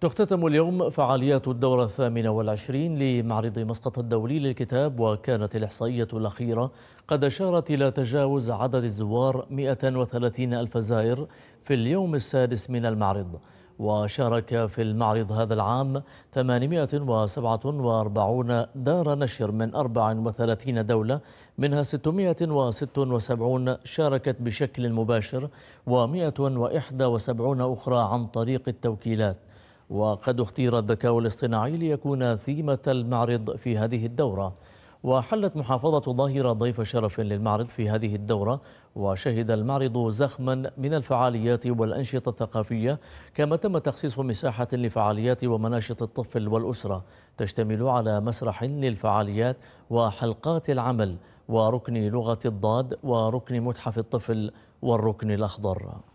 تختتم اليوم فعاليات الدورة الثامنة والعشرين لمعرض مسقط الدولي للكتاب وكانت الإحصائية الأخيرة قد أشارت إلى تجاوز عدد الزوار 130 ألف زائر في اليوم السادس من المعرض وشارك في المعرض هذا العام 847 دار نشر من 34 دولة منها 676 شاركت بشكل مباشر و171 أخرى عن طريق التوكيلات وقد اختير الذكاء الاصطناعي ليكون ثيمة المعرض في هذه الدورة وحلت محافظة ظاهرة ضيف شرف للمعرض في هذه الدورة وشهد المعرض زخما من الفعاليات والأنشطة الثقافية كما تم تخصيص مساحة لفعاليات ومناشط الطفل والأسرة تشتمل على مسرح للفعاليات وحلقات العمل وركن لغة الضاد وركن متحف الطفل والركن الأخضر